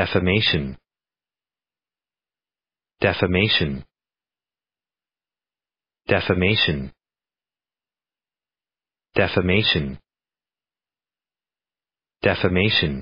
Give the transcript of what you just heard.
defamation defamation defamation defamation defamation